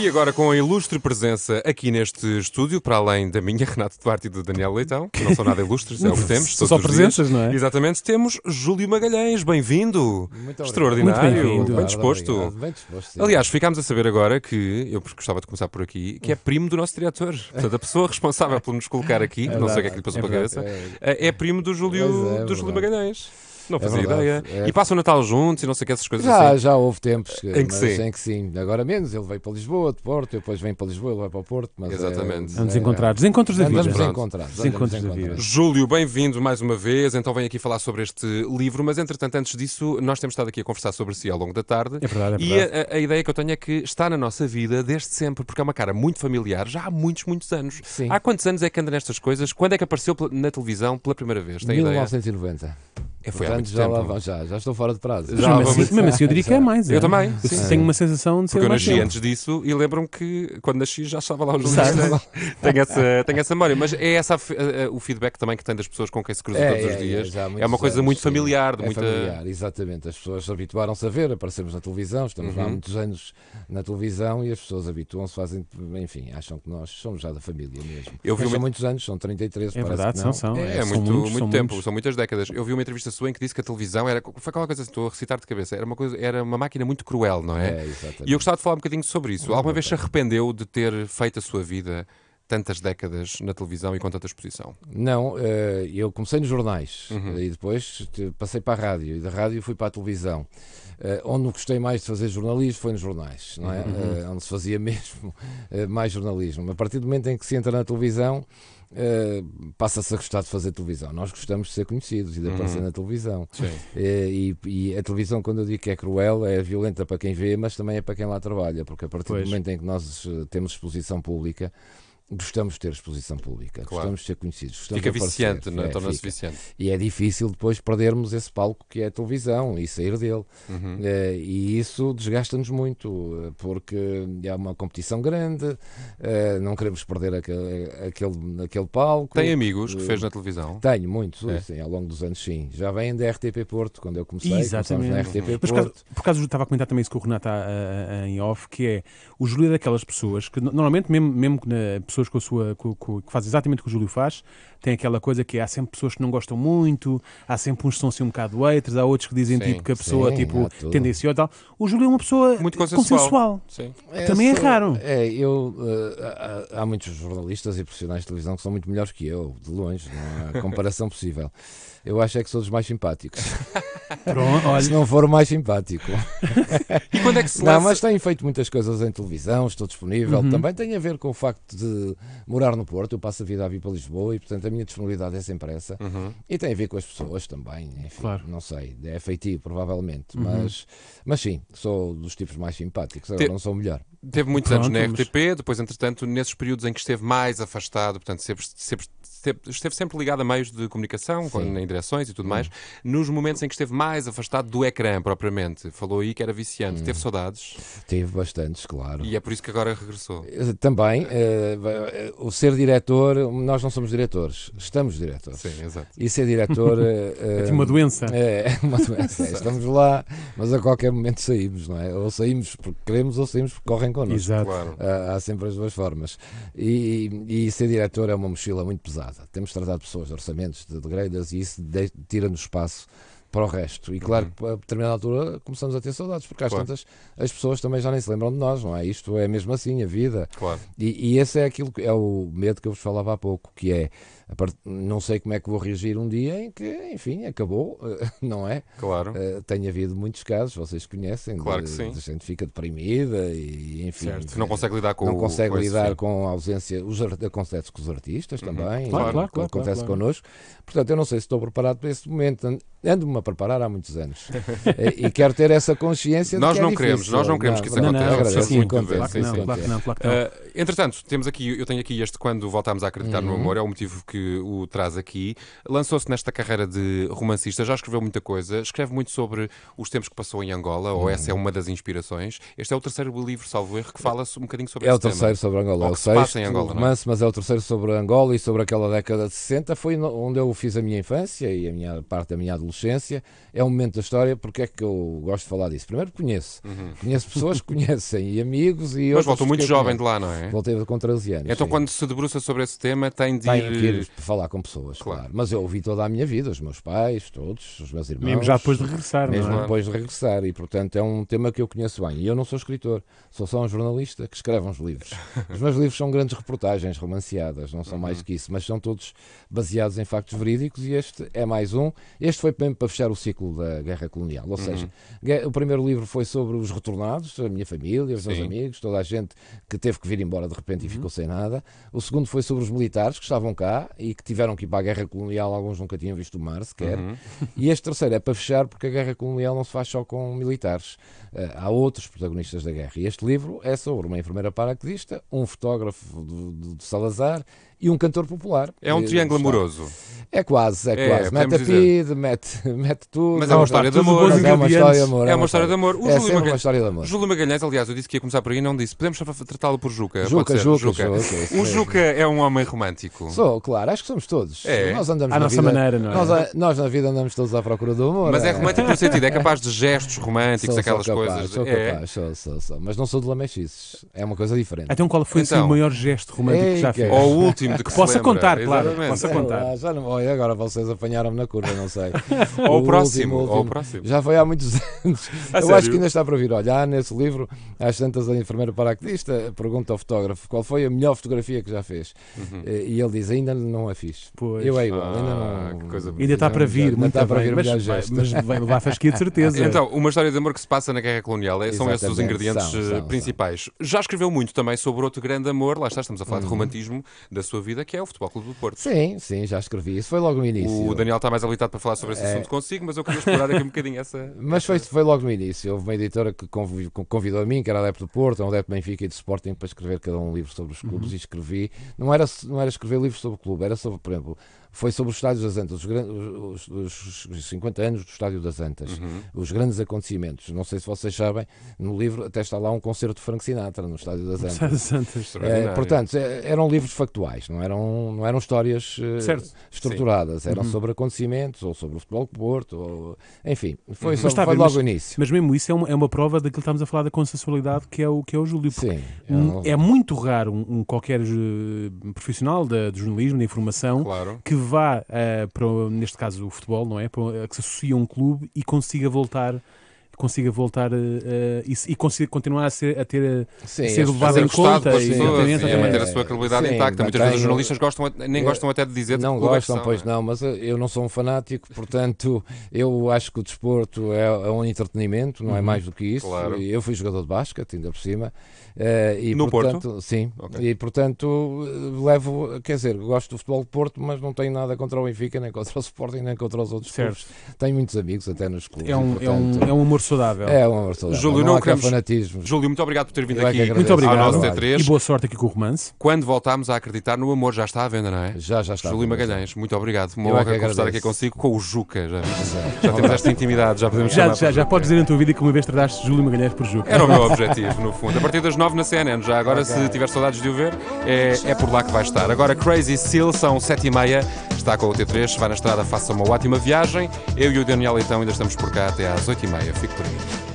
E agora com a ilustre presença aqui neste estúdio, para além da minha, Renato Duarte e do Daniel Leitão, que não são nada ilustres, é o que temos. Todos só presenças, não é? Exatamente, temos Júlio Magalhães, bem-vindo. Extraordinário, Muito bem, bem disposto. Bem disposto Aliás, ficámos a saber agora que, eu gostava de começar por aqui, que é primo do nosso diretor. Portanto, a pessoa responsável por nos colocar aqui, é não sei o que é que lhe passou é a cabeça, é, é primo do Júlio, do Júlio Magalhães. Não é fazia é ideia. É... E passam o Natal juntos e não sei o que, essas coisas já, assim. Já houve tempos que, em, que sim. em que sim. Agora menos, ele veio para Lisboa, de Porto, eu depois vem para Lisboa, ele vai para o Porto. Mas é Exatamente. É, Andamos encontrados, encontros da vida. Andamos encontrados. encontros da vida. Júlio, bem-vindo mais uma vez. Então vem aqui falar sobre este livro, mas entretanto, antes disso, nós temos estado aqui a conversar sobre si ao longo da tarde. É verdade, é verdade. E a, a ideia que eu tenho é que está na nossa vida desde sempre, porque é uma cara muito familiar, já há muitos, muitos anos. Sim. Há quantos anos é que anda nestas coisas? Quando é que apareceu na televisão pela primeira vez? Tem 1990. Ideia? É, foi Portanto, já, tempo. Lá, já, já estou fora de prazo. Já mas mesmo, assim, eu diria que é mais. É. Eu também. sim. tenho uma sensação de ser Porque eu nasci antes disso e lembram que quando nasci já estava lá o jornalista. tenho, essa, tenho essa memória. Mas é essa o feedback também que tem das pessoas com quem se cruza é, todos os é, é, dias. É, uma anos, coisa muito familiar. De é muita... familiar, exatamente. As pessoas habituaram-se a ver, aparecemos na televisão, estamos uhum. há muitos anos na televisão e as pessoas habituam-se, fazem, enfim, acham que nós somos já da família mesmo. Eu vi mas muitos anos, são 33, é parece verdade, São, são. É, muito, muito tempo, são muitas décadas. Eu vi uma entrevista entrevista sua em que disse que a televisão era. Foi aquela coisa, assim, estou a recitar de cabeça, era uma, coisa, era uma máquina muito cruel, não é? é e eu gostava de falar um bocadinho sobre isso. Alguma vez se arrependeu de ter feito a sua vida tantas décadas na televisão e com tanta exposição? Não, eh, eu comecei nos jornais uhum. e depois passei para a rádio e da rádio fui para a televisão. Eh, onde me gostei mais de fazer jornalismo foi nos jornais, não é? Uhum. Eh, onde se fazia mesmo mais jornalismo. A partir do momento em que se entra na televisão. Uh, passa-se a gostar de fazer televisão. Nós gostamos de ser conhecidos e de aparecer uhum. na televisão. Uh, e, e, a televisão, quando eu digo que é cruel, é violenta para quem vê, mas também é para quem lá trabalha, porque a partir pois. do momento em que nós temos exposição pública, Gostamos de ter exposição pública, claro. gostamos de ser conhecidos. Fica viciante, não é? é Torna-se viciante. E é difícil depois perdermos esse palco que é a televisão e sair dele. Uhum. Eh, e isso desgasta-nos muito, eh, porque é uma competição grande, eh, não queremos perder aquele, aquele, aquele palco. Tem amigos que fez na televisão? Tenho, muitos, é. sim, ao longo dos anos, sim. Já vêm da RTP Porto, quando eu comecei, Exatamente. na RTP Porto. por causa, por causa, estava a comentar também isso com o Renato em off, que é o julho daquelas pessoas que, normalmente, mesmo, mesmo que na pessoa pessoas com a sua, com, com, que fazem exatamente o que o Júlio faz. Tem aquela coisa que há sempre pessoas que não gostam muito, há sempre uns que são assim um bocado haters, há outros que dizem sim, tipo, que a pessoa sim, tipo, tendenciosa e tal. O Júlio é uma pessoa muito consensual. É, Também é raro. É, eu, uh, há, muitos jornalistas e profissionais de televisão que são muito melhores que eu, de longe, não há comparação possível. Eu acho é que sou dos mais simpáticos. Pronto, se não for o mais simpático. e quando é que se lança? Não, mas tenho feito muitas coisas em televisão, estou disponível. Uhum. Também tem a ver com o facto de morar no Porto, eu passo a vida a vir para Lisboa e, portanto, a minha disponibilidade é sempre essa. Uhum. E tem a ver com as pessoas também, enfim, claro. não sei, é feitio, provavelmente. Uhum. Mas, mas sim, sou dos tipos mais simpáticos, agora Te... não sou melhor. Teve muitos Pronto, anos na RTP, depois, entretanto, nesses períodos em que esteve mais afastado, portanto, sempre, sempre esteve, esteve sempre ligado a meios de comunicação, em direções e tudo hum. mais, nos momentos em que esteve mais afastado do ecrã propriamente. Falou aí que era viciante. Hum. Teve saudades? Teve bastantes, claro. E é por isso que agora regressou. Eh, também, uh, o ser diretor, nós não somos diretores, estamos diretores. Sim, exato. E ser diretor. Uh, é tipo uma doença. É, é uma doença. É, estamos lá, mas a qualquer momento saímos, não é? Ou saímos porque queremos ou saímos porque correm connosco. Exato. Claro. Uh, há sempre as duas formas. E, e ser diretor é uma mochila muito pesada temos de tratar de pessoas, de orçamentos, de, de gredas, e isso tira-nos espaço para o resto. E claro uhum. que a determinada altura começamos a ter saudades, porque às claro. tantas as pessoas também já nem se lembram de nós, não é? Isto é mesmo assim, a vida. Claro. E, e esse é aquilo que é o medo que eu vos falava há pouco, que é part... não sei como é que vou reagir um dia em que, enfim, acabou, não é? Claro. Uh, tem havido muitos casos, vocês conhecem, claro que sim. a gente fica deprimida e enfim. Certo. Não consegue lidar com Não o, consegue com lidar com a ausência, os, acontece com os artistas uhum. também, claro, claro, claro, acontece claro, connosco. Portanto, eu não sei se estou preparado para esse momento. Ando-me a preparar há muitos anos e quero ter essa consciência. Nós que é não é queremos, nós não queremos que isso não, aconteça. Não, não, claro que não, claro que não. Uh, entretanto, temos aqui, eu tenho aqui este quando voltámos a acreditar uhum. no amor, é o motivo que o traz aqui. Lançou-se nesta carreira de romancista, já escreveu muita coisa, escreve muito sobre os tempos que passou em Angola, ou uhum. essa é uhum. uma das inspirações. Este é o terceiro livro, salvo erro, que fala um bocadinho sobre É o terceiro tema. sobre Angola, ou é o sexto, em Angola, é? romance, mas é o terceiro sobre Angola e sobre aquela década de 60, foi onde eu fiz a minha infância e a minha parte da minha adolescência adolescência, é um momento da história, porque é que eu gosto de falar disso? Primeiro conheço, uhum. conheço pessoas que conhecem e amigos e Mas voltou muito jovem de lá, não é? Voltei com 13 anos. Então sim. quando se debruça sobre esse tema tem de tem ir... ir falar com pessoas, claro. claro. Mas eu ouvi toda a minha vida, os meus pais, todos, os meus irmãos. Mesmo já depois de regressar, Mesmo não é? depois de regressar e portanto é um tema que eu conheço bem. E eu não sou escritor, sou só um jornalista que escreve uns livros. Os meus livros são grandes reportagens romanceadas, não são uhum. mais que isso, mas são todos baseados em factos verídicos e este é mais um. Este foi mesmo para fechar o ciclo da guerra colonial. Ou uhum. seja, o primeiro livro foi sobre os retornados, a minha família, os Sim. meus amigos, toda a gente que teve que vir embora de repente e uhum. ficou sem nada. O segundo foi sobre os militares que estavam cá e que tiveram que ir para a guerra colonial, alguns nunca tinham visto o mar sequer. Uhum. E este terceiro é para fechar, porque a guerra colonial não se faz só com militares. Eh, há outros protagonistas da guerra. E este livro é sobre uma enfermeira paraquedista, um fotógrafo de, de Salazar e um cantor popular. É um triângulo amoroso. É quase, é, é quase. Mete a PID, mete mete, mete tudo. Mas é uma história de amor. É, é uma história de amor. É uma história de amor. O é Júlio, Magalhães, amor. Júlio Magalhães, aliás, eu disse que ia começar por aí, não disse. Podemos tratá-lo por Juca. Juca, Juca, Juca. o Juca é um homem romântico. Sou, claro, acho que somos todos. É. Nós andamos à nossa vida, maneira, não é? Nós, nós, na vida andamos todos à procura do amor. Mas é, é romântico no sentido, é capaz de gestos românticos, sou, aquelas sou capaz, coisas. Sou é. capaz, é. sou, sou, sou. Mas não sou de lamechices. É uma coisa diferente. Então qual foi assim, então. o maior gesto romântico que já fez? Ou o último de que Possa contar, claro. Possa contar. Olha, agora vocês apanharam-me na curva, não sei ou o próximo, último, próximo. Já foi há muitos anos. A eu sério? acho que ainda está para vir. Olha, há nesse livro, às tantas, a enfermeira paraquedista pergunta ao fotógrafo qual foi a melhor fotografia que já fez. Uhum. Eh, e ele diz: ainda não a fiz. Pois. Eu é igual, ah, ainda não. coisa ainda está para vir, ainda está para vir mas, mas, mas vai levar fasquia de certeza. então, uma história de amor que se passa na Guerra Colonial. Eh, são Exatamente, esses os ingredientes eh, são, são, principais. São. Já escreveu muito também sobre outro grande amor, lá está, estamos a falar uhum. de romantismo da sua vida, que é o Futebol Clube do Porto. Sim, sim, já escrevi. Isso foi logo no início. O Daniel está mais habilitado para falar sobre esse é. assunto consigo, mas eu queria explorar aqui um bocadinho essa. Mas Foi, foi logo no início. Houve uma editora que convidou a mim, que era adepto do Porto, é um adepto Benfica e de Sporting, para escrever cada um livro sobre os clubes uhum. e escrevi. Não era, não era escrever livros sobre o clube, era sobre, por exemplo, foi sobre os estádios das Antas, os, os, os 50 anos do Estádio das Antas, uhum. os grandes acontecimentos. Não sei se vocês sabem, no livro até está lá um concerto de Frank Sinatra no Estádio das Antas. Antas. É, portanto, é, eram livros factuais, não eram, não eram histórias eh, certo. estruturadas, Sim. eram uhum. sobre acontecimentos ou sobre o futebol do Porto, ou, enfim, foi, uhum. foi logo mas, o início. Mas mesmo isso é uma, é uma prova daquilo que estamos a falar da consensualidade que é o, que é o Júlio. Sim, é, é, é muito raro um, um qualquer eh, profissional da, do jornalismo, da informação, claro. que vá, uh, para, neste caso o futebol, não é? Para, que se associe a um clube e consiga voltar consiga voltar uh, e, e, consiga continuar a ser, a ter, eh, Sim, a ser levado em conta e, é. manter a sua credibilidade Sim, intacta. Muitas vezes os jornalistas gostam, nem gostam até de dizer Não gostam, pois é? não, mas eu não sou um fanático, portanto eu acho que o desporto é, é um entretenimento, não é uhum. mais do que isso. Claro. Eu fui jogador de basquete, ainda por cima. Uh, e, no portanto, Porto? Sim. Okay. E, portanto, levo, quer dizer, gosto do futebol de Porto, mas não tenho nada contra o Benfica, nem contra o Sporting, nem contra os outros certo. clubes. Tenho muitos amigos até nos clubes. É um, e, é portanto, é um, é um amor saudável. É um amor saudável. Júlio, não, não queremos... fanatismo. Júlio, muito obrigado por ter vindo Eu é aqui. Muito obrigado. Ao nosso T3. E boa sorte aqui com o romance. Quando voltarmos a acreditar no amor, já está à venda, não é? Já, já está. Júlio Magalhães, muito obrigado. Uma Eu honra é conversar aqui consigo com o Juca. Já, é. já temos esta intimidade, já podemos já, Já, já podes dizer na tua vida que uma vez trataste Júlio Magalhães por Juca. Era o meu objetivo, no fundo. A partir das 9 na CNN, já agora, okay. se tiver saudades de o ver, é, é por lá que vai estar. Agora, Crazy Seal, são 7h30, está com o T3, vai na estrada, faça uma ótima viagem. Eu e o Daniel então, ainda estamos por cá até às 8h30. Fico Street.